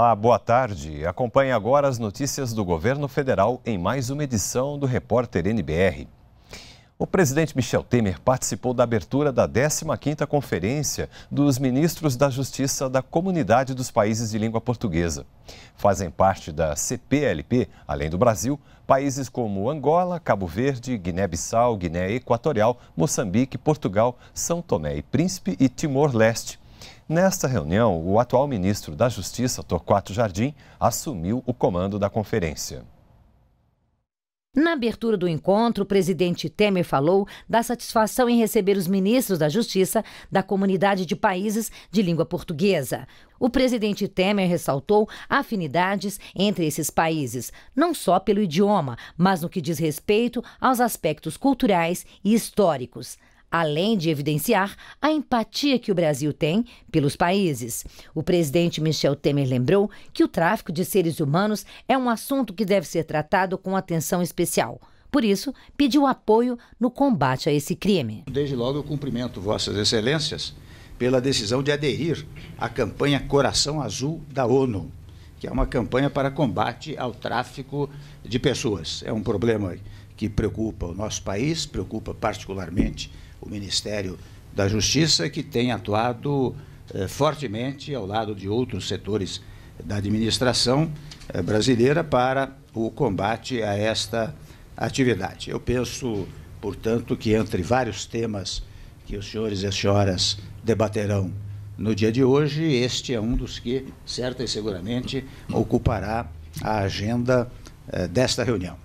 Olá, boa tarde. Acompanhe agora as notícias do governo federal em mais uma edição do Repórter NBR. O presidente Michel Temer participou da abertura da 15ª Conferência dos Ministros da Justiça da Comunidade dos Países de Língua Portuguesa. Fazem parte da CPLP, além do Brasil, países como Angola, Cabo Verde, Guiné-Bissau, Guiné Equatorial, Moçambique, Portugal, São Tomé e Príncipe e Timor-Leste. Nesta reunião, o atual ministro da Justiça, Torquato Jardim, assumiu o comando da conferência. Na abertura do encontro, o presidente Temer falou da satisfação em receber os ministros da Justiça da comunidade de países de língua portuguesa. O presidente Temer ressaltou afinidades entre esses países, não só pelo idioma, mas no que diz respeito aos aspectos culturais e históricos além de evidenciar a empatia que o Brasil tem pelos países. O presidente Michel Temer lembrou que o tráfico de seres humanos é um assunto que deve ser tratado com atenção especial. Por isso, pediu apoio no combate a esse crime. Desde logo, eu cumprimento Vossas Excelências pela decisão de aderir à campanha Coração Azul da ONU, que é uma campanha para combate ao tráfico de pessoas. É um problema que preocupa o nosso país, preocupa particularmente o Ministério da Justiça, que tem atuado eh, fortemente ao lado de outros setores da administração eh, brasileira para o combate a esta atividade. Eu penso, portanto, que entre vários temas que os senhores e as senhoras debaterão no dia de hoje, este é um dos que, certa e seguramente, ocupará a agenda eh, desta reunião.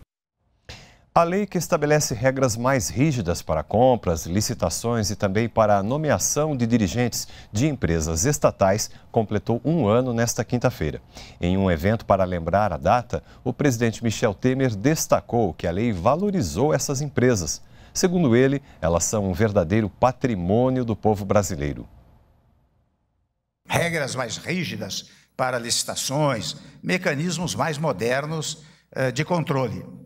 A lei que estabelece regras mais rígidas para compras, licitações e também para a nomeação de dirigentes de empresas estatais completou um ano nesta quinta-feira. Em um evento para lembrar a data, o presidente Michel Temer destacou que a lei valorizou essas empresas. Segundo ele, elas são um verdadeiro patrimônio do povo brasileiro. Regras mais rígidas para licitações, mecanismos mais modernos eh, de controle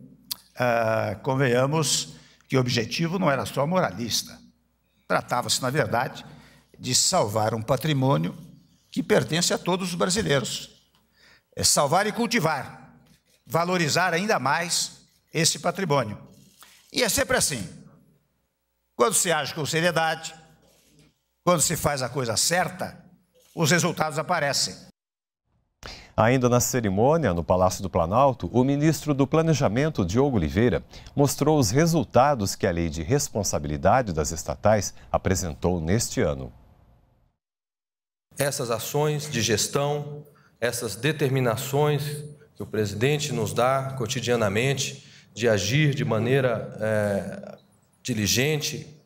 ah, convenhamos que o objetivo não era só moralista. Tratava-se, na verdade, de salvar um patrimônio que pertence a todos os brasileiros. É salvar e cultivar, valorizar ainda mais esse patrimônio. E é sempre assim. Quando se age com seriedade, quando se faz a coisa certa, os resultados aparecem. Ainda na cerimônia, no Palácio do Planalto, o ministro do Planejamento, Diogo Oliveira, mostrou os resultados que a Lei de Responsabilidade das Estatais apresentou neste ano. Essas ações de gestão, essas determinações que o presidente nos dá cotidianamente de agir de maneira é, diligente,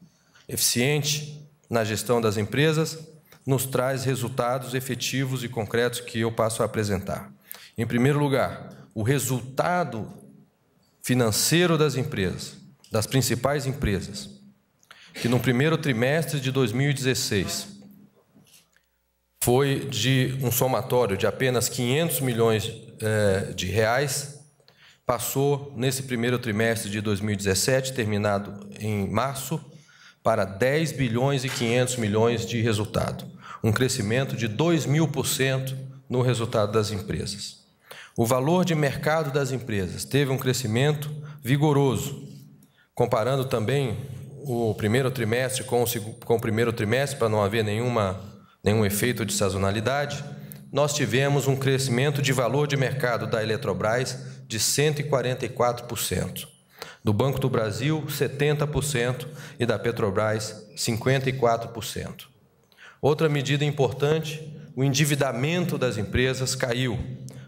eficiente na gestão das empresas, nos traz resultados efetivos e concretos que eu passo a apresentar. Em primeiro lugar, o resultado financeiro das empresas, das principais empresas, que no primeiro trimestre de 2016 foi de um somatório de apenas 500 milhões eh, de reais, passou nesse primeiro trimestre de 2017, terminado em março, para 10 bilhões e 500 milhões de resultado um crescimento de 2 mil por cento no resultado das empresas. O valor de mercado das empresas teve um crescimento vigoroso, comparando também o primeiro trimestre com o, com o primeiro trimestre, para não haver nenhuma, nenhum efeito de sazonalidade, nós tivemos um crescimento de valor de mercado da Eletrobras de 144%, do Banco do Brasil, 70% e da Petrobras, 54%. Outra medida importante, o endividamento das empresas caiu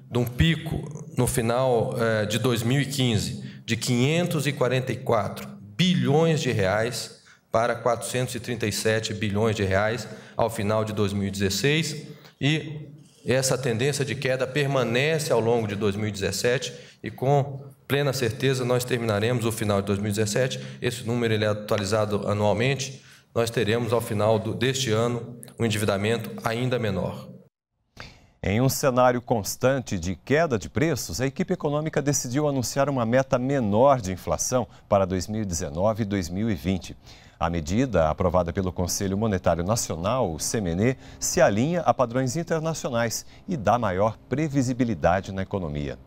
de um pico no final eh, de 2015 de 544 bilhões de reais para 437 bilhões de reais ao final de 2016 e essa tendência de queda permanece ao longo de 2017 e com plena certeza nós terminaremos o final de 2017, esse número ele é atualizado anualmente, nós teremos ao final deste ano um endividamento ainda menor. Em um cenário constante de queda de preços, a equipe econômica decidiu anunciar uma meta menor de inflação para 2019 e 2020. A medida, aprovada pelo Conselho Monetário Nacional, o CMN, se alinha a padrões internacionais e dá maior previsibilidade na economia.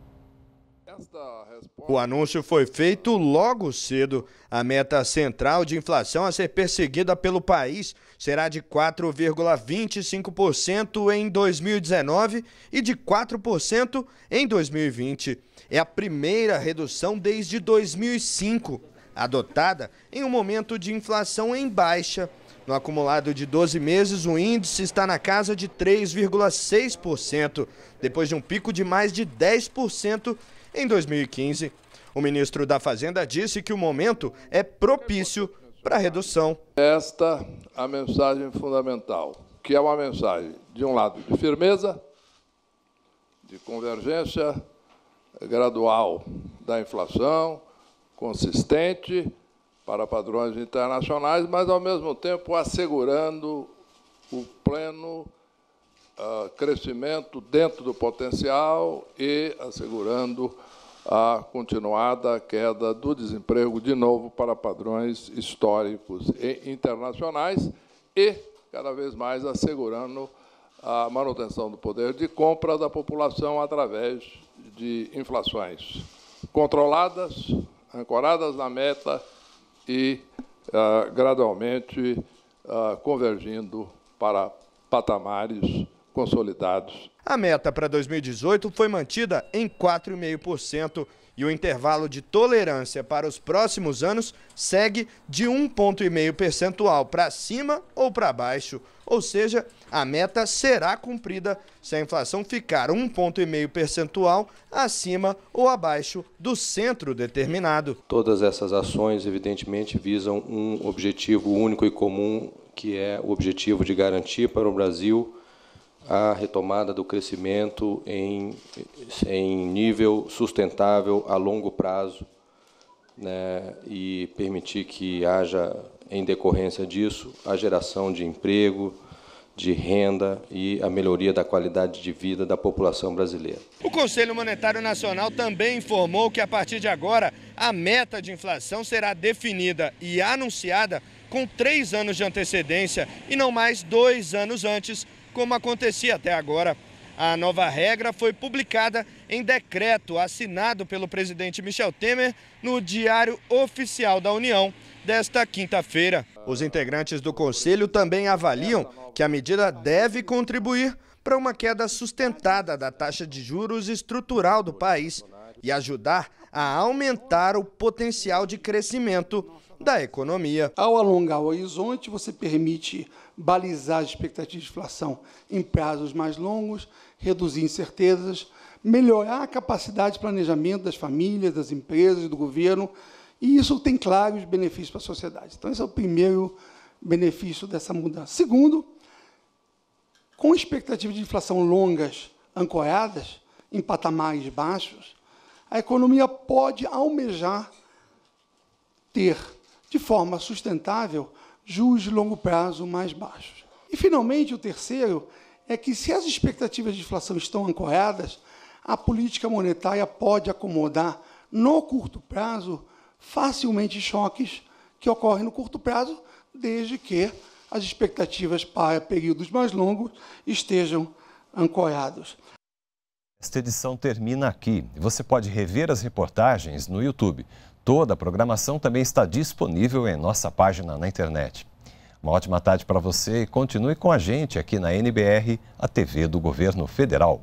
Esta... O anúncio foi feito logo cedo. A meta central de inflação a ser perseguida pelo país será de 4,25% em 2019 e de 4% em 2020. É a primeira redução desde 2005, adotada em um momento de inflação em baixa. No acumulado de 12 meses, o índice está na casa de 3,6%, depois de um pico de mais de 10% em 2015, o ministro da Fazenda disse que o momento é propício para a redução. Esta é a mensagem fundamental, que é uma mensagem, de um lado, de firmeza, de convergência gradual da inflação, consistente para padrões internacionais, mas, ao mesmo tempo, assegurando o pleno uh, crescimento dentro do potencial e assegurando a continuada queda do desemprego, de novo, para padrões históricos e internacionais, e cada vez mais assegurando a manutenção do poder de compra da população através de inflações controladas, ancoradas na meta e uh, gradualmente uh, convergindo para patamares consolidados. A meta para 2018 foi mantida em 4,5% e o intervalo de tolerância para os próximos anos segue de 1,5 percentual para cima ou para baixo, ou seja, a meta será cumprida se a inflação ficar 1,5 percentual acima ou abaixo do centro determinado. Todas essas ações, evidentemente, visam um objetivo único e comum, que é o objetivo de garantir para o Brasil a retomada do crescimento em, em nível sustentável a longo prazo né, e permitir que haja, em decorrência disso, a geração de emprego, de renda e a melhoria da qualidade de vida da população brasileira. O Conselho Monetário Nacional também informou que, a partir de agora, a meta de inflação será definida e anunciada com três anos de antecedência e não mais dois anos antes como acontecia até agora. A nova regra foi publicada em decreto assinado pelo presidente Michel Temer no Diário Oficial da União desta quinta-feira. Os integrantes do conselho também avaliam que a medida deve contribuir para uma queda sustentada da taxa de juros estrutural do país e ajudar a aumentar o potencial de crescimento da economia. Ao alongar o horizonte, você permite balizar as expectativas de inflação em prazos mais longos, reduzir incertezas, melhorar a capacidade de planejamento das famílias, das empresas, do governo, e isso tem claros benefícios para a sociedade. Então, esse é o primeiro benefício dessa mudança. Segundo, com expectativas de inflação longas, ancoradas em patamares baixos, a economia pode almejar ter de forma sustentável juros de longo prazo mais baixos. E, finalmente, o terceiro é que, se as expectativas de inflação estão ancoradas, a política monetária pode acomodar, no curto prazo, facilmente choques que ocorrem no curto prazo, desde que as expectativas para períodos mais longos estejam ancoradas. Esta edição termina aqui. Você pode rever as reportagens no YouTube. Toda a programação também está disponível em nossa página na internet. Uma ótima tarde para você e continue com a gente aqui na NBR, a TV do Governo Federal.